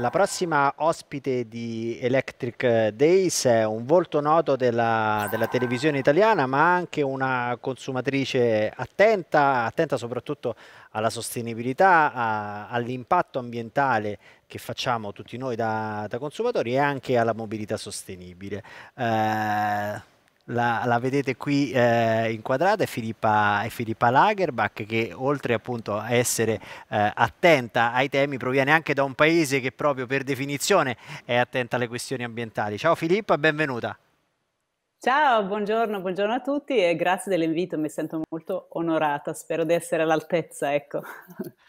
La prossima ospite di Electric Days è un volto noto della, della televisione italiana, ma anche una consumatrice attenta, attenta soprattutto alla sostenibilità, all'impatto ambientale che facciamo tutti noi da, da, consumatori e anche alla mobilità sostenibile. Eh, la, la, vedete qui eh, inquadrata è Filippa, è Filippa, Lagerbach che oltre appunto a essere eh, attenta ai temi proviene anche da un paese che proprio per definizione è attenta alle questioni ambientali. Ciao Filippa, benvenuta. Ciao, buongiorno, buongiorno a tutti e grazie dell'invito, mi sento molto onorata, spero di essere all'altezza, ecco.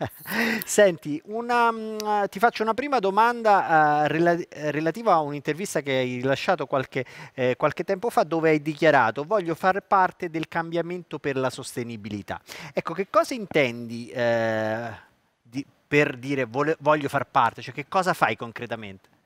Senti, una, mm, ti faccio una prima domanda uh, rela eh, relativa a un'intervista che hai rilasciato qualche, eh, qualche, tempo fa dove hai dichiarato voglio far parte del cambiamento per la sostenibilità. Ecco, che cosa intendi eh, di, per dire voglio far parte, cioè che cosa fai concretamente?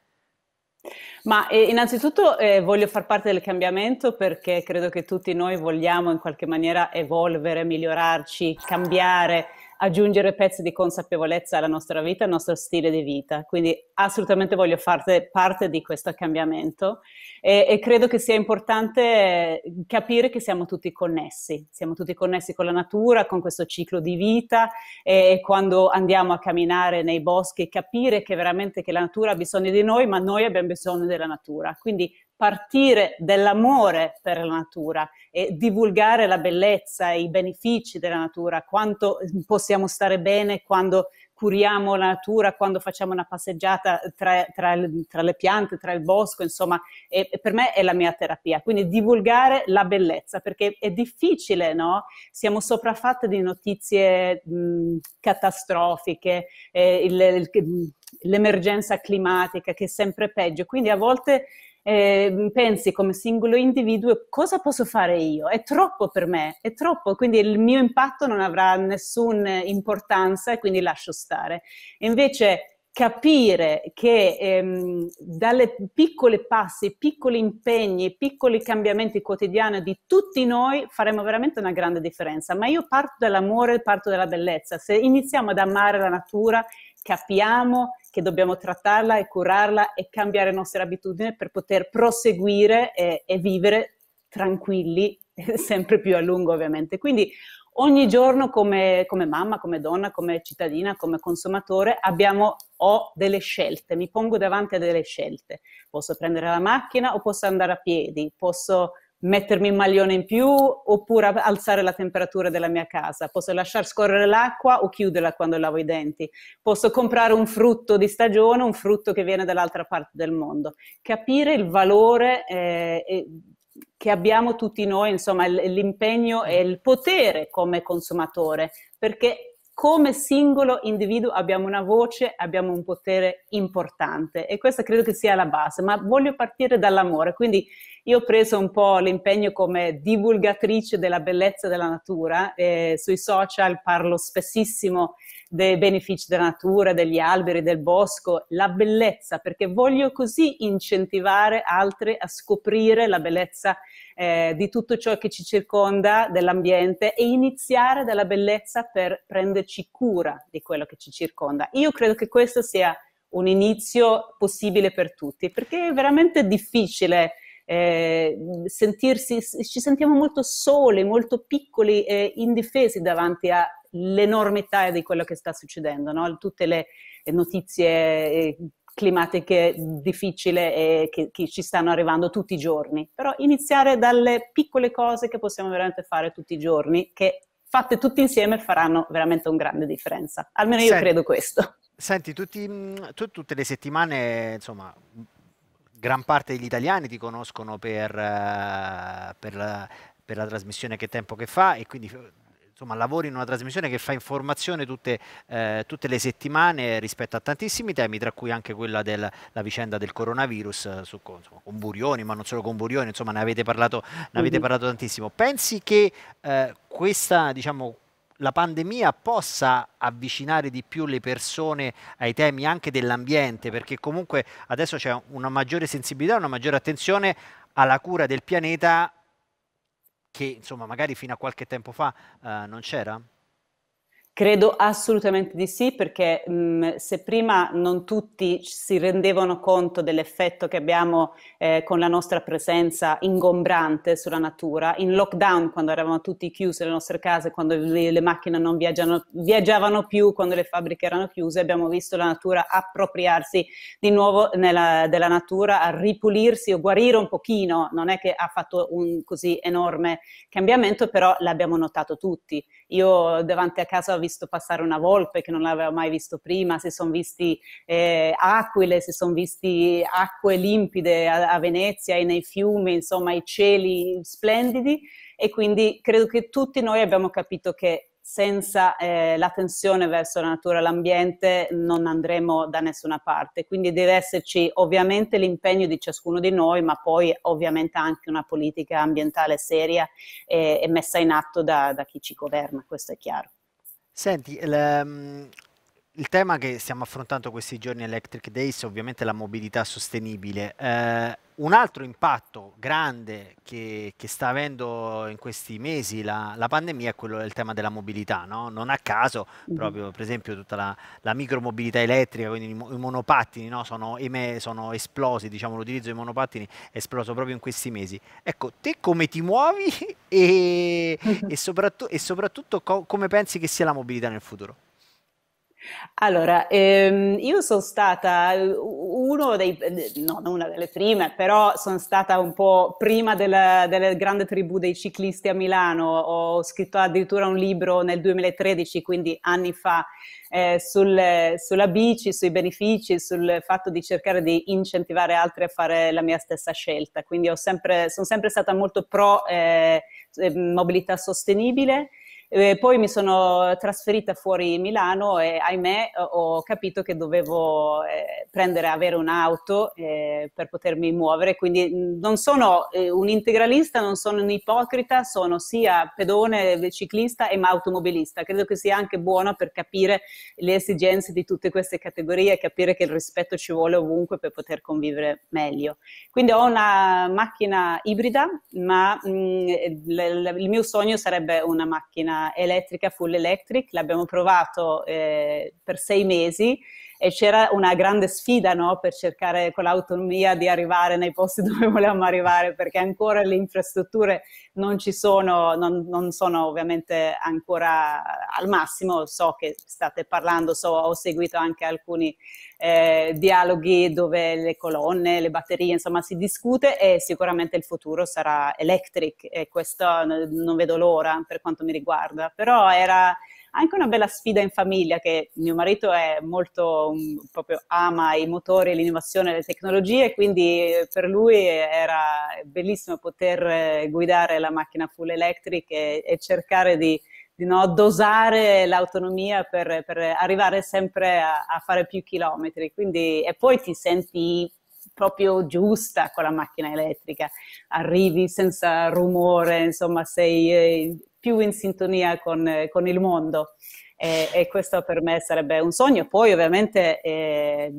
Ma eh, innanzitutto eh, voglio far parte del cambiamento perché credo che tutti noi vogliamo in qualche maniera evolvere, migliorarci, cambiare aggiungere pezzi di consapevolezza alla nostra vita, al nostro stile di vita. Quindi assolutamente voglio fare parte di questo cambiamento e, e, credo che sia importante eh, capire che siamo tutti connessi, siamo tutti connessi con la natura, con questo ciclo di vita e, quando andiamo a camminare nei boschi capire che veramente che la natura ha bisogno di noi, ma noi abbiamo bisogno della natura. Quindi partire dall'amore per la natura e divulgare la bellezza e i benefici della natura, quanto possiamo stare bene quando curiamo la natura, quando facciamo una passeggiata tra, tra, tra le piante, tra il bosco, insomma, e, per me è la mia terapia. Quindi divulgare la bellezza, perché è difficile, no? Siamo sopraffatte di notizie mh, catastrofiche, eh, il, il, l'emergenza climatica che è sempre peggio, quindi a volte eh, pensi come singolo individuo cosa posso fare io? È troppo per me, è troppo, quindi il mio impatto non avrà nessuna importanza e quindi lascio stare. Invece capire che ehm, dalle piccole passi, piccoli impegni, piccoli cambiamenti quotidiani di tutti noi faremo veramente una grande differenza. Ma io parto dall'amore, parto dalla bellezza. Se iniziamo ad amare la natura, capiamo che dobbiamo trattarla e curarla e cambiare le nostre abitudini per poter proseguire e, e vivere tranquilli sempre più a lungo ovviamente. Quindi ogni giorno come, come, mamma, come donna, come cittadina, come consumatore abbiamo, ho delle scelte, mi pongo davanti a delle scelte. Posso prendere la macchina o posso andare a piedi, posso mettermi un maglione in più oppure alzare la temperatura della mia casa, posso lasciare scorrere l'acqua o chiuderla quando lavo i denti, posso comprare un frutto di stagione, un frutto che viene dall'altra parte del mondo. Capire il valore eh, che abbiamo tutti noi, insomma l'impegno e il potere come consumatore, perché come singolo individuo abbiamo una voce, abbiamo un potere importante e questa credo che sia la base, ma voglio partire dall'amore, quindi io ho preso un po' l'impegno come divulgatrice della bellezza della natura, eh, sui social parlo spessissimo dei benefici della natura, degli alberi, del bosco, la bellezza, perché voglio così incentivare altri a scoprire la bellezza eh, di tutto ciò che ci circonda, dell'ambiente e iniziare dalla bellezza per prendere prenderci cura di quello che ci circonda. Io credo che questo sia un inizio possibile per tutti, perché è veramente difficile eh, sentirsi, ci sentiamo molto soli, molto piccoli e indifesi davanti all'enormità di quello che sta succedendo, no? tutte le notizie eh, climatiche difficili eh, che, che ci stanno arrivando tutti i giorni, però iniziare dalle piccole cose che possiamo veramente fare tutti i giorni, che fatte tutte insieme faranno veramente una grande differenza. Almeno io senti, credo questo. Senti, tutti, tu, tutte le settimane, insomma, gran parte degli italiani ti conoscono per, eh, per, la, per la trasmissione Che Tempo Che Fa e quindi insomma, lavori in una trasmissione che fa informazione tutte, eh, tutte, le settimane rispetto a tantissimi temi, tra cui anche quella della vicenda del coronavirus eh, su, insomma, con Burioni, ma non solo con Burioni, insomma ne avete parlato, ne avete mhm. parlato tantissimo. Pensi che eh, questa, diciamo, la pandemia possa avvicinare di più le persone ai temi anche dell'ambiente, perché comunque adesso c'è una maggiore sensibilità, una maggiore attenzione alla cura del pianeta che insomma magari fino a qualche tempo fa eh, non c'era? Credo assolutamente di sì, perché mh, mm, se prima non tutti si rendevano conto dell'effetto che abbiamo eh, con la nostra presenza ingombrante sulla natura, in lockdown, quando eravamo tutti chiusi le nostre case, quando le, le macchine non viaggiavano più, quando le fabbriche erano chiuse, abbiamo visto la natura appropriarsi di nuovo nella, della natura, a ripulirsi o guarire un pochino. Non è che ha fatto un così enorme cambiamento, però l'abbiamo notato tutti. Io davanti a casa visto passare una volpe che non l'aveva mai visto prima, si sono visti eh, aquile, si sono visti acque limpide a, a Venezia e nei fiumi, insomma i cieli splendidi e quindi credo che tutti noi abbiamo capito che senza eh, l'attenzione verso la natura e l'ambiente non andremo da nessuna parte. Quindi deve esserci ovviamente l'impegno di ciascuno di noi, ma poi ovviamente anche una politica ambientale seria e, eh, e messa in atto da, da chi ci governa, questo è chiaro. Senti, ehm, il tema che stiamo affrontando questi giorni Electric Days è ovviamente la mobilità sostenibile. Eh, un altro impatto grande che, che, sta avendo in questi mesi la, la, pandemia è quello del tema della mobilità. No? Non a caso, mm-hmm. proprio per esempio, tutta la, la micromobilità elettrica, quindi i, monopattini no? sono, sono, esplosi, diciamo, l'utilizzo dei monopattini è esploso proprio in questi mesi. Ecco, te come ti muovi e, e, soprattutto, e soprattutto co come pensi che sia la mobilità nel futuro? Allora, ehm, io sono stata uno dei, no, non una delle prime, però sono stata un po' prima della, della, grande tribù dei ciclisti a Milano, ho scritto addirittura un libro nel 2013, quindi anni fa, eh, sul, sulla bici, sui benefici, sul fatto di cercare di incentivare altri a fare la mia stessa scelta, quindi sempre, sono sempre stata molto pro eh, mobilità sostenibile eh, poi mi sono trasferita fuori Milano e ahimè ho capito che dovevo eh, prendere, avere un'auto eh, per potermi muovere, quindi non sono eh, un integralista, non sono un ipocrita, sono sia pedone, ciclista e automobilista. Credo che sia anche buono per capire le esigenze di tutte queste categorie e capire che il rispetto ci vuole ovunque per poter convivere meglio. Quindi ho una macchina ibrida, ma mh, l- l- il mio sogno sarebbe una macchina elettrica full electric, l'abbiamo provato eh, per sei mesi e c'era una grande sfida no? per cercare con l'autonomia di arrivare nei posti dove volevamo arrivare perché ancora le infrastrutture non ci sono, non, non sono ovviamente ancora al massimo, so che state parlando, so, ho seguito anche alcuni eh, dialoghi dove le colonne, le batterie, insomma si discute e sicuramente il futuro sarà electric e questo eh, non vedo l'ora per quanto mi riguarda, però era anche una bella sfida in famiglia che mio marito è molto, um, proprio ama i motori, l'innovazione, le tecnologie, quindi eh, per lui era bellissimo poter eh, guidare la macchina full electric e, e cercare di, di no, dosare l'autonomia per, per arrivare sempre a, a, fare più chilometri. Quindi, e poi ti senti proprio giusta con la macchina elettrica, arrivi senza rumore, insomma sei eh, più in sintonia con, eh, con il mondo. E, e, questo per me sarebbe un sogno. Poi ovviamente eh,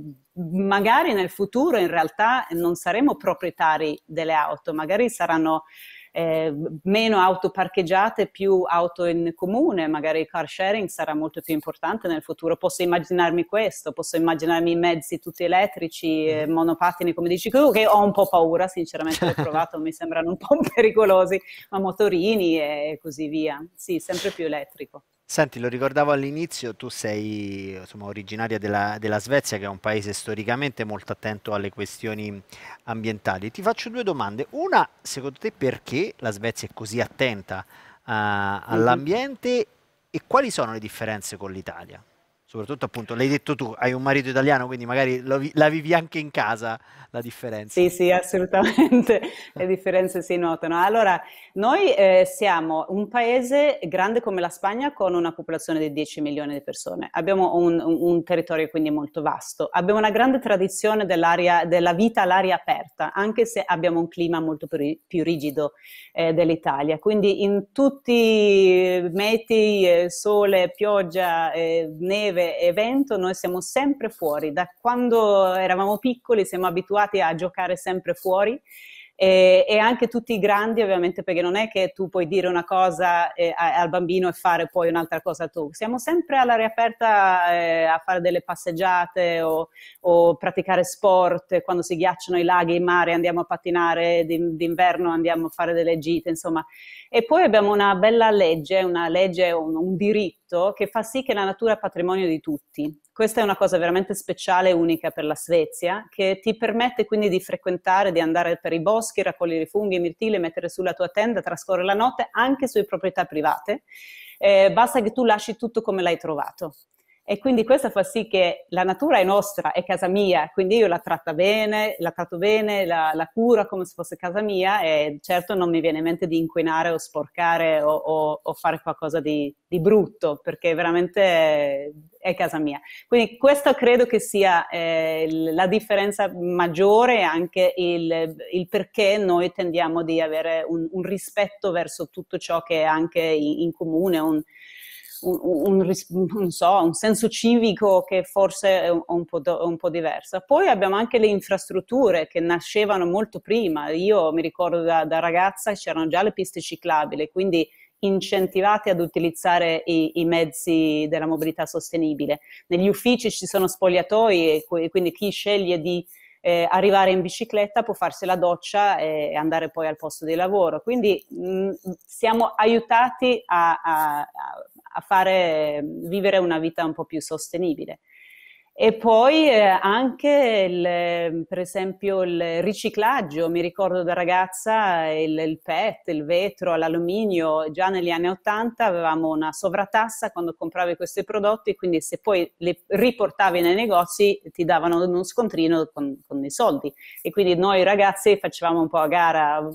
magari nel futuro in realtà non saremo proprietari delle auto, magari saranno eh, meno auto parcheggiate, più auto in comune, magari il car sharing sarà molto più importante nel futuro. Posso immaginarmi questo, posso immaginarmi i mezzi tutti elettrici, eh, mm-hmm. monopattini come dici tu, che ho un po' paura, sinceramente l'ho provato, mi sembrano un po' pericolosi, ma motorini e così via. Sì, sempre più elettrico. Senti, lo ricordavo all'inizio, tu sei insomma, originaria della, della Svezia, che è un paese storicamente molto attento alle questioni ambientali. Ti faccio due domande. Una, secondo te perché la Svezia è così attenta uh, all'ambiente e quali sono le differenze con l'Italia? soprattutto appunto, l'hai detto tu, hai un marito italiano, quindi magari vi- la vivi anche in casa la differenza. Sì, sì, assolutamente, le differenze si notano. Allora, noi eh, siamo un paese grande come la Spagna con una popolazione di 10 milioni di persone, abbiamo un, un, territorio quindi molto vasto, abbiamo una grande tradizione della vita all'aria aperta, anche se abbiamo un clima molto più, più rigido eh, dell'Italia, quindi in tutti meti, eh, sole, pioggia, eh, neve, evento noi siamo sempre fuori, da quando eravamo piccoli siamo abituati a giocare sempre fuori e, e, anche tutti i grandi ovviamente perché non è che tu puoi dire una cosa eh, al bambino e fare poi un'altra cosa tu siamo sempre all'aria aperta eh, a fare delle passeggiate o, o, praticare sport quando si ghiacciano i laghi, i mari andiamo a pattinare d'inverno andiamo a fare delle gite insomma e poi abbiamo una bella legge una legge, un, un diritto Egitto che fa sì che la natura è patrimonio di tutti. Questa è una cosa veramente speciale e unica per la Svezia, che ti permette quindi di frequentare, di andare per i boschi, raccogliere funghi e mirtilli, mettere sulla tua tenda, trascorrere la notte anche su proprietà private. Eh, basta che tu lasci tutto come l'hai trovato. E quindi questo fa sì che la natura è nostra, è casa mia, quindi io la tratta bene, la tratto bene, la, la curo come se fosse casa mia e certo non mi viene in mente di inquinare o sporcare o, o, o fare qualcosa di, di, brutto, perché veramente è, è casa mia. Quindi questa credo che sia eh, la differenza maggiore e anche il, il, perché noi tendiamo di avere un, un, rispetto verso tutto ciò che è anche in, in comune, un, un, un, un, so, un senso civico che forse è un, po do, un po' diversa. Poi abbiamo anche le infrastrutture che nascevano molto prima. Io mi ricordo da, da ragazza c'erano già le piste ciclabili, quindi incentivati ad utilizzare i, i, mezzi della mobilità sostenibile. Negli uffici ci sono spogliatoi e quindi chi sceglie di eh, arrivare in bicicletta può farsi la doccia e andare poi al posto di lavoro. Quindi mh, mm, siamo aiutati a, a, a a fare vivere una vita un po' più sostenibile. E poi eh, anche il, per esempio il riciclaggio, mi ricordo da ragazza il, il PET, il vetro, l'alluminio, già negli anni 80 avevamo una sovratassa quando compravi questi prodotti, quindi se poi li riportavi nei negozi ti davano uno scontrino con, con i soldi. E quindi noi ragazzi facevamo un po' a gara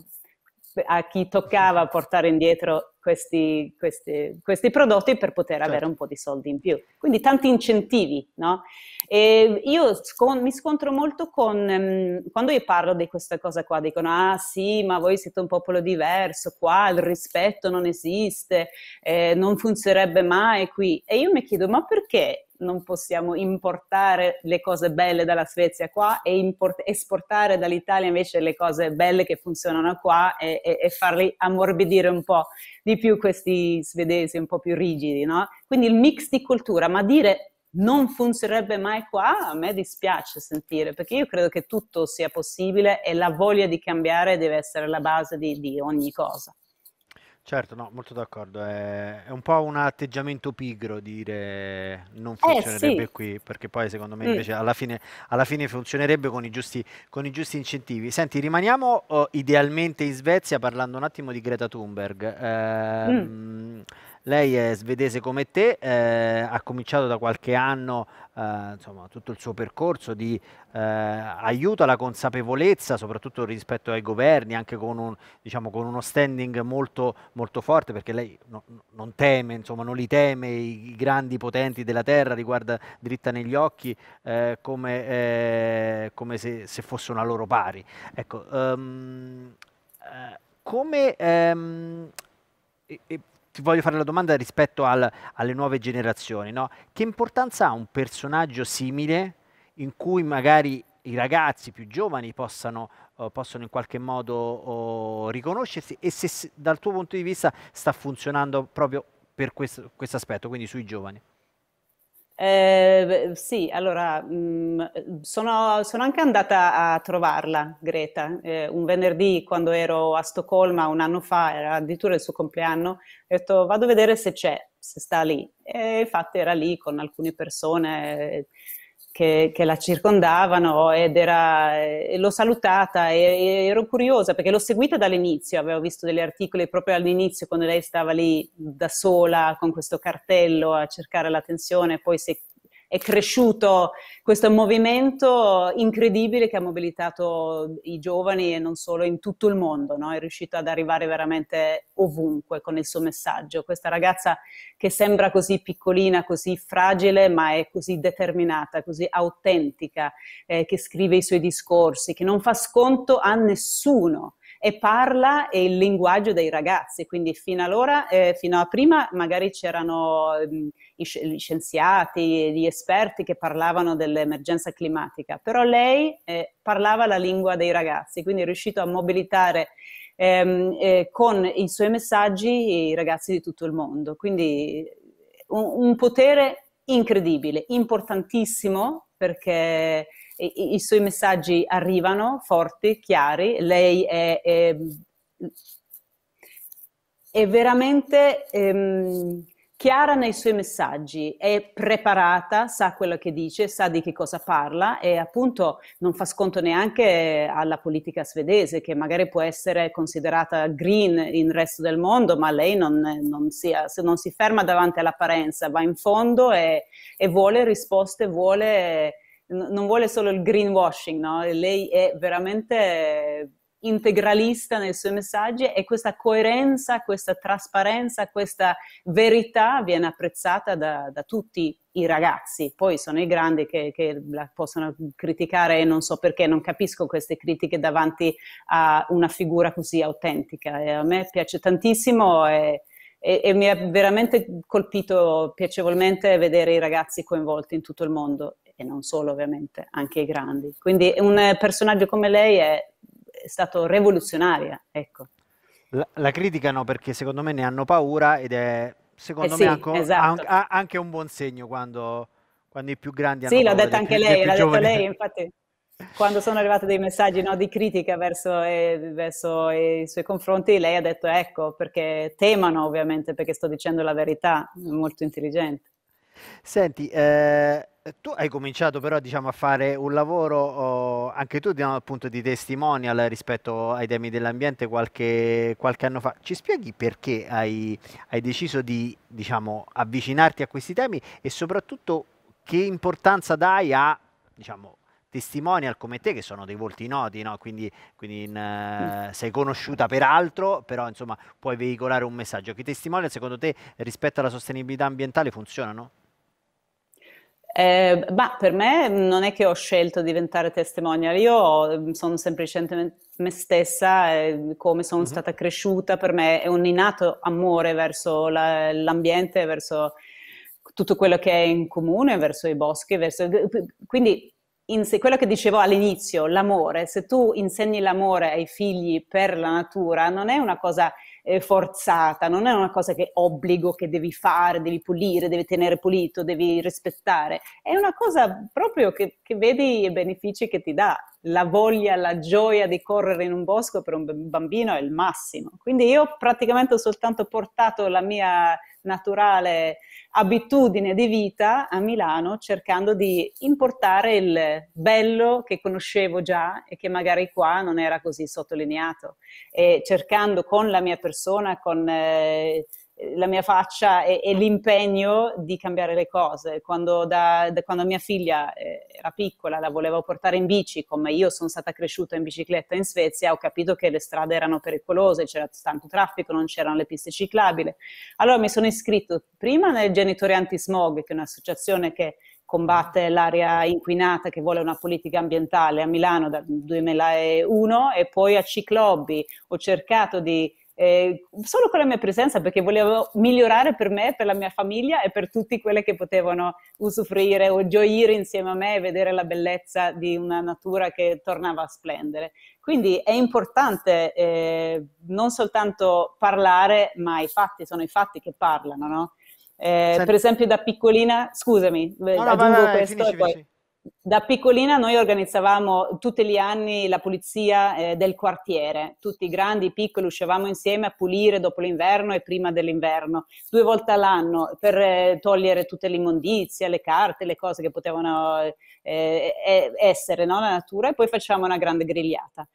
a chi toccava portare indietro questi, questi, questi prodotti per poter certo. avere un po' di soldi in più. Quindi tanti incentivi, no? E io scon- mi scontro molto con, um, quando io parlo di questa cosa qua, dicono, ah sì, ma voi siete un popolo diverso, qua il rispetto non esiste, eh, non funzionerebbe mai qui. E io mi chiedo, ma perché non possiamo importare le cose belle dalla Svezia qua e import- esportare dall'Italia invece le cose belle che funzionano qua e, e, e, farli ammorbidire un po' di più questi svedesi un po' più rigidi, no? Quindi il mix di cultura, ma dire non funzionerebbe mai qua, a me dispiace sentire, perché io credo che tutto sia possibile e la voglia di cambiare deve essere la base di, di ogni cosa. Certo, no, molto d'accordo. È, è un po' un atteggiamento pigro dire non eh, funzionerebbe eh, sì. qui, perché poi secondo me mm. invece mm. alla, fine, alla fine funzionerebbe con i giusti, con i giusti incentivi. Senti, rimaniamo oh, idealmente in Svezia parlando un attimo di Greta Thunberg. Eh, mm. Ehm, lei è svedese come te, eh, ha cominciato da qualche anno eh, insomma, tutto il suo percorso di eh, aiuto alla consapevolezza, soprattutto rispetto ai governi, anche con, un, diciamo, con uno standing molto, molto, forte, perché lei no, non teme, insomma, non li teme i, grandi potenti della terra, li guarda dritta negli occhi eh, come, eh, come se, se, fosse una loro pari. Ecco, um, come... Um, e, e ti voglio fare la domanda rispetto al, alle nuove generazioni. No? Che importanza ha un personaggio simile in cui magari i ragazzi più giovani possano, uh, possono in qualche modo uh, riconoscersi e se dal tuo punto di vista sta funzionando proprio per questo, questo aspetto, quindi sui giovani? Eh, sì, allora mh, mm, sono, sono, anche andata a trovarla, Greta, eh, un venerdì quando ero a Stoccolma un anno fa, era addirittura il suo compleanno, ho detto vado a vedere se c'è, se sta lì. E infatti era lì con alcune persone, che, che la circondavano ed era, eh, l'ho salutata e, e, ero curiosa perché l'ho seguita dall'inizio, avevo visto degli articoli proprio all'inizio quando lei stava lì da sola con questo cartello a cercare l'attenzione, poi si è è cresciuto questo movimento incredibile che ha mobilitato i giovani e non solo in tutto il mondo, no? è riuscito ad arrivare veramente ovunque con il suo messaggio. Questa ragazza che sembra così piccolina, così fragile, ma è così determinata, così autentica, eh, che scrive i suoi discorsi, che non fa sconto a nessuno e parla il linguaggio dei ragazzi, quindi fino, allora, eh, fino a prima magari c'erano mm, gli scienziati, gli esperti che parlavano dell'emergenza climatica, però lei eh, parlava la lingua dei ragazzi, quindi è riuscito a mobilitare ehm, eh, con i suoi messaggi i ragazzi di tutto il mondo. Quindi un, un potere incredibile, importantissimo perché i, i, suoi messaggi arrivano forti, chiari, lei è, è, è veramente ehm, chiara nei suoi messaggi, è preparata, sa quello che dice, sa di che cosa parla e appunto non fa sconto neanche alla politica svedese che magari può essere considerata green in resto del mondo, ma lei non, non, sia, non si ferma davanti all'apparenza, va in fondo e, e vuole risposte, vuole, non vuole solo il greenwashing, no? lei è veramente integralista nei suoi messaggi e questa coerenza, questa trasparenza, questa verità viene apprezzata da, da tutti i ragazzi. Poi sono i grandi che, che, la possono criticare e non so perché, non capisco queste critiche davanti a una figura così autentica. E a me piace tantissimo e, e, e mi ha veramente colpito piacevolmente vedere i ragazzi coinvolti in tutto il mondo e non solo ovviamente, anche i grandi. Quindi un personaggio come lei è è stato rivoluzionaria. Ecco. La, la criticano perché secondo me ne hanno paura ed è secondo eh sì, me esatto. anche, esatto. an, anche, un buon segno quando, quando i più grandi hanno sì, paura. Sì, l'ha detto anche più, lei, l'ha detta lei, infatti quando sono arrivati dei messaggi no, di critica verso, eh, verso, i suoi confronti, lei ha detto ecco, perché temano ovviamente, perché sto dicendo la verità, molto intelligente. Senti, eh, eh, tu hai cominciato però diciamo, a fare un lavoro oh, anche tu diciamo, appunto, di testimonial rispetto ai temi dell'ambiente qualche, qualche, anno fa. Ci spieghi perché hai, hai deciso di diciamo, avvicinarti a questi temi e soprattutto che importanza dai a diciamo, testimonial come te che sono dei volti noti, no? quindi, quindi in, uh, sei conosciuta per altro, però insomma, puoi veicolare un messaggio. Che i testimonial secondo te rispetto alla sostenibilità ambientale funzionano? Eh, bah, per me non è che ho scelto di diventare testimonial, io mm, sono semplicemente me stessa, come sono mm-hmm. stata cresciuta, per me è un innato amore verso la, l'ambiente, verso tutto quello che è in comune, verso i boschi, verso... quindi in sé, quello che dicevo all'inizio, l'amore, se tu insegni l'amore ai figli per la natura, non è una cosa eh, forzata, non è una cosa che obbligo che devi fare, devi pulire, devi tenere pulito, devi rispettare, è una cosa proprio che, che vedi i benefici che ti dà la voglia, la gioia di correre in un bosco per un bambino è il massimo. Quindi io praticamente ho soltanto portato la mia naturale abitudine di vita a Milano cercando di importare il bello che conoscevo già e che magari qua non era così sottolineato e cercando con la mia persona, con eh, la mia faccia e, e, l'impegno di cambiare le cose. Quando, da, da quando mia figlia eh, era piccola, la volevo portare in bici, come io sono stata cresciuta in bicicletta in Svezia, ho capito che le strade erano pericolose, c'era tanto traffico, non c'erano le piste ciclabili. Allora mi sono iscritto prima nel Genitore Antismog, che è un'associazione che combatte l'aria inquinata, che vuole una politica ambientale a Milano dal 2001 e poi a Ciclobby. Ho cercato di eh, solo con la mia presenza perché volevo migliorare per me, per la mia famiglia e per tutti quelli che potevano usufruire o gioire insieme a me e vedere la bellezza di una natura che tornava a splendere. Quindi è importante eh, non soltanto parlare, ma i fatti sono i fatti che parlano, no? Eh, per esempio da piccolina, scusami, no, no, aggiungo vai, vai, questo finisci, poi... Finisci. Da piccolina noi organizzavamo tutti gli anni la pulizia eh, del quartiere, tutti i grandi, i piccoli uscivamo insieme a pulire dopo l'inverno e prima dell'inverno, due volte all'anno per eh, togliere tutte le immondizie, le carte, le cose che potevano eh, eh essere no? la natura e poi facevamo una grande grigliata.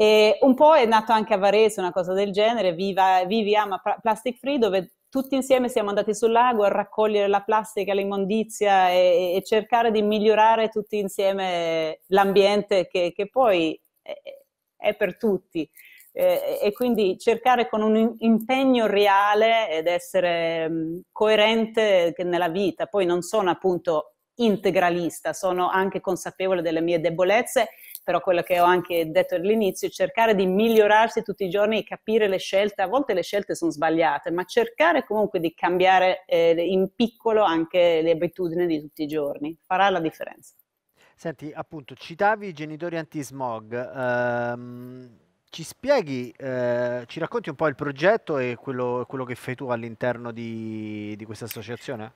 E un po' è nato anche a Varese una cosa del genere, Viva, Vivi Ama Plastic Free, dove tutti insieme siamo andati sul lago a raccogliere la plastica, l'immondizia e, e cercare di migliorare tutti insieme l'ambiente che, che poi è, è, per tutti. Eh, e quindi cercare con un impegno reale ed essere mh, mm, coerente nella vita. Poi non sono appunto integralista, sono anche consapevole delle mie debolezze però quello che ho anche detto all'inizio, cercare di migliorarsi tutti i giorni e capire le scelte, a volte le scelte sono sbagliate, ma cercare comunque di cambiare eh, in piccolo anche le abitudini di tutti i giorni, farà la differenza. Senti, appunto, citavi i genitori anti-smog. Ehm, ci spieghi, eh, ci racconti un po' il progetto e quello, quello che fai tu all'interno di, di questa associazione?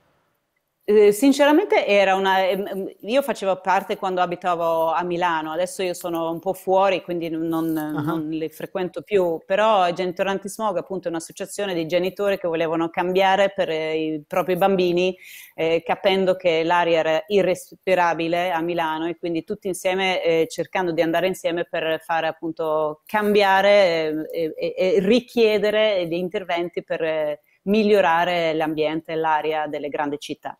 Eh, sinceramente era una... Ehm, ehm, io facevo parte quando abitavo a Milano, adesso io sono un po' fuori, quindi non, uh-huh. non le frequento più, però Genitoranti Smog appunto è un'associazione di genitori che volevano cambiare per eh, i propri bambini, eh, capendo che l'aria era irrespirabile a Milano e quindi tutti insieme eh, cercando di andare insieme per fare appunto cambiare eh, e richiedere gli interventi per migliorare l'ambiente e l'aria delle grandi città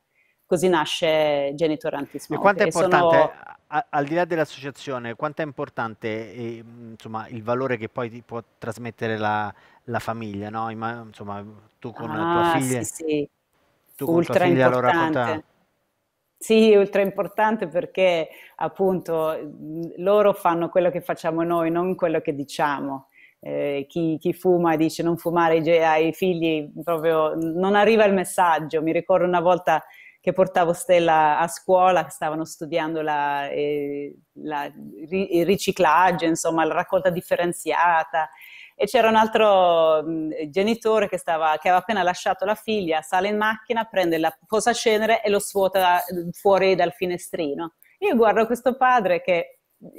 così nasce Genitore Antismoke. E quanto è importante, sono... al di là dell'associazione, quanto è importante eh, insomma, il valore che poi può trasmettere la, la famiglia, no? insomma, tu con ah, la tua ah, figlia... Sì, sì. Tu Ultra con figlia importante. lo racconta... Sì, ultra importante perché appunto loro fanno quello che facciamo noi, non quello che diciamo. Eh, chi, chi, fuma dice non fumare ai figli, proprio non arriva il messaggio. Mi ricordo una volta che portavo Stella a scuola, che stavano studiando la, eh, la, il riciclaggio, insomma, la raccolta differenziata. E c'era un altro genitore che, stava, che, aveva appena lasciato la figlia, sale in macchina, prende la cenere e lo svuota fuori dal finestrino. Io guardo questo padre che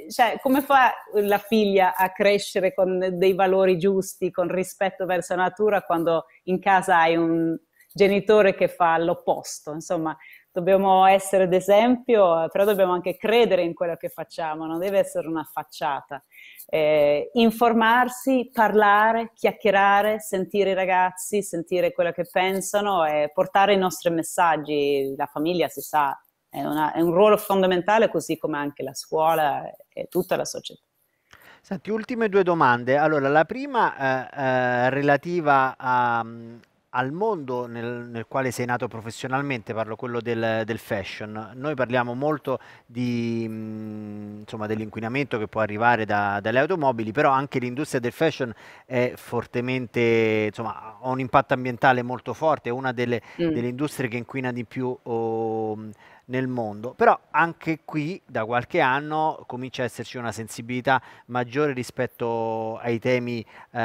cioè, come fa la figlia a crescere con dei valori giusti, con rispetto verso la natura, quando in casa hai un, genitore che fa l'opposto, insomma dobbiamo essere d'esempio, però dobbiamo anche credere in quello che facciamo, non deve essere una facciata. Eh, informarsi, parlare, chiacchierare, sentire i ragazzi, sentire quello che pensano e portare i nostri messaggi. La famiglia si sa, è, una, è un ruolo fondamentale, così come anche la scuola e tutta la società. Senti, ultime due domande. Allora, la prima eh, eh, relativa a, al mondo nel, nel, quale sei nato professionalmente, parlo quello del, del fashion, noi parliamo molto mm, dell'inquinamento che può arrivare da, dalle automobili, però anche l'industria del fashion è fortemente, insomma, ha un impatto ambientale molto forte, è una delle, mm. delle industrie che inquina di più. Oh, nel mondo. Però anche qui da qualche anno comincia ad esserci una sensibilità maggiore rispetto ai temi, eh,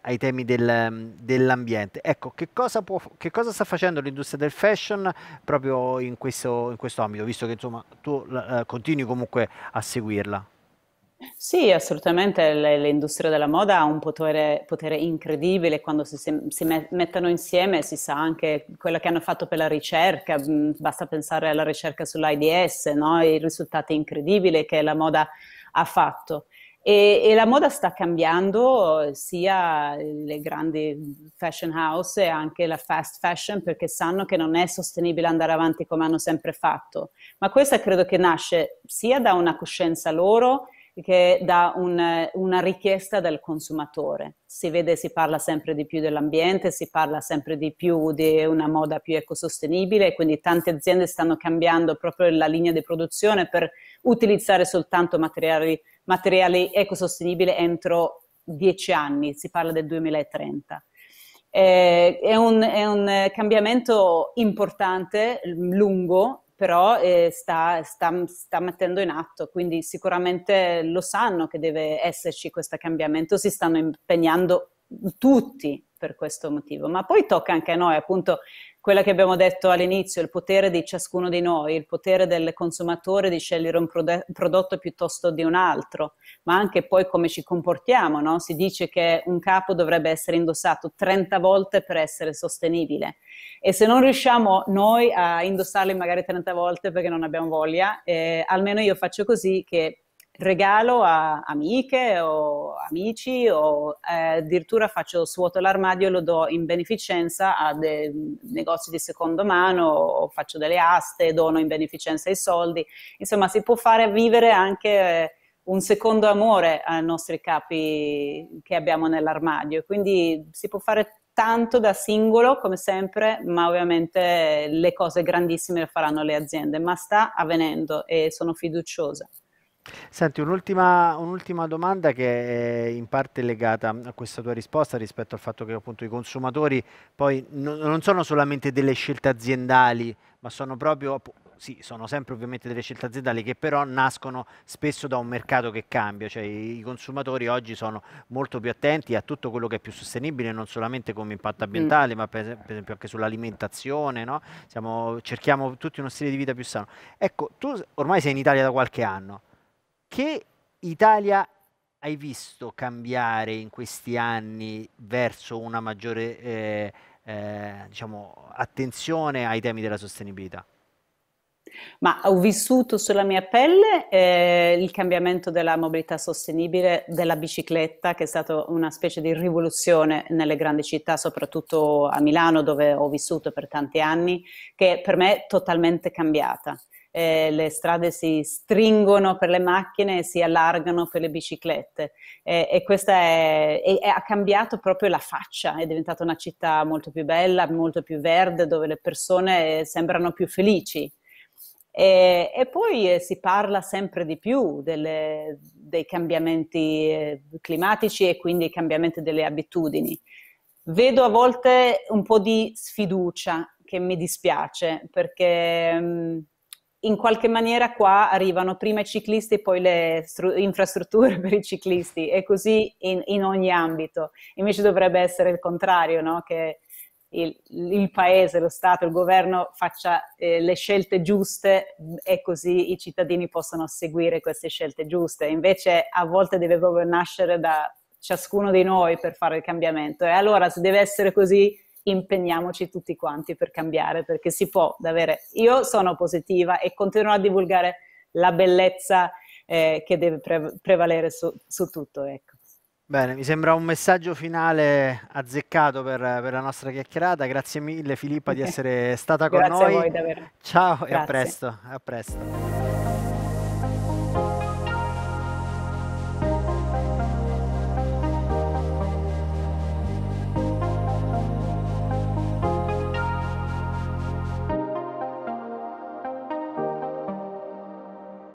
ai temi del, dell'ambiente. Ecco, che cosa, può, che cosa, sta facendo l'industria del fashion proprio in questo, in questo ambito, visto che insomma tu eh, continui comunque a seguirla? Sì, assolutamente. l'industria della moda ha un potere, potere incredibile quando si, si mettono insieme, si sa anche quello che hanno fatto per la ricerca, mm, basta pensare alla ricerca sull'AIDS, no? i risultati incredibili che la moda ha fatto. E, e, la moda sta cambiando sia le grandi fashion house e anche la fast fashion perché sanno che non è sostenibile andare avanti come hanno sempre fatto. Ma questa credo che nasce sia da una coscienza loro che da un, una richiesta del consumatore. Si vede, si parla sempre di più dell'ambiente, si parla sempre di più di una moda più ecosostenibile, quindi tante aziende stanno cambiando proprio la linea di produzione per utilizzare soltanto materiali, materiali ecosostenibili entro dieci anni, si parla del 2030. Eh, è, un, è un cambiamento importante, lungo, però eh, sta, sta, sta, mettendo in atto, quindi sicuramente lo sanno che deve esserci questo cambiamento, si stanno impegnando tutti per questo motivo. Ma poi tocca anche a noi, appunto, quella che abbiamo detto all'inizio, il potere di ciascuno di noi, il potere del consumatore di scegliere un prod- prodotto piuttosto di un altro, ma anche poi come ci comportiamo, no? Si dice che un capo dovrebbe essere indossato 30 volte per essere sostenibile e se non riusciamo noi a indossarli magari 30 volte perché non abbiamo voglia, eh, almeno io faccio così che regalo a amiche o amici o eh, addirittura faccio svuoto l'armadio e lo do in beneficenza a dei negozi di seconda mano o faccio delle aste, dono in beneficenza i soldi. Insomma, si può fare vivere anche eh, un secondo amore ai nostri capi che abbiamo nell'armadio. Quindi si può fare tanto da singolo, come sempre, ma ovviamente le cose grandissime le faranno le aziende, ma sta avvenendo e sono fiduciosa. Senti, un'ultima, un'ultima, domanda che è in parte legata a questa tua risposta rispetto al fatto che appunto i consumatori poi non, non sono solamente delle scelte aziendali, ma sono proprio sì, sono sempre ovviamente delle scelte aziendali che però nascono spesso da un mercato che cambia, cioè i consumatori oggi sono molto più attenti a tutto quello che è più sostenibile, non solamente come impatto mm. ambientale, mm. ma per, esempio anche sull'alimentazione, no? Siamo, cerchiamo tutti uno stile di vita più sano. Ecco, tu ormai sei in Italia da qualche anno, che Italia hai visto cambiare in questi anni verso una maggiore eh, eh, diciamo, attenzione ai temi della sostenibilità? Ma ho vissuto sulla mia pelle eh, il cambiamento della mobilità sostenibile, della bicicletta, che è stata una specie di rivoluzione nelle grandi città, soprattutto a Milano, dove ho vissuto per tanti anni, che per me è totalmente cambiata eh, le strade si stringono per le macchine e si allargano per le biciclette eh, e questa è, è, è, ha cambiato proprio la faccia, è diventata una città molto più bella, molto più verde, dove le persone eh, sembrano più felici. E, e, poi eh, si parla sempre di più delle, dei cambiamenti eh, climatici e quindi i cambiamenti delle abitudini. Vedo a volte un po' di sfiducia che mi dispiace perché mh, mm, in qualche maniera qua arrivano prima i ciclisti e poi le stru- infrastrutture per i ciclisti e così in, in, ogni ambito. Invece dovrebbe essere il contrario, no? che il, il, paese, lo Stato, il governo faccia eh, le scelte giuste e così i cittadini possano seguire queste scelte giuste. Invece a volte deve proprio nascere da ciascuno di noi per fare il cambiamento. E allora se deve essere così impegniamoci tutti quanti per cambiare, perché si può davvero. Io sono positiva e continuo a divulgare la bellezza eh, che deve pre- prevalere su, su tutto. Ecco. Bene, mi sembra un messaggio finale azzeccato per, per la nostra chiacchierata. Grazie mille Filippa di essere stata con Grazie noi. Grazie a voi davvero. Ciao Grazie. e a presto. A presto.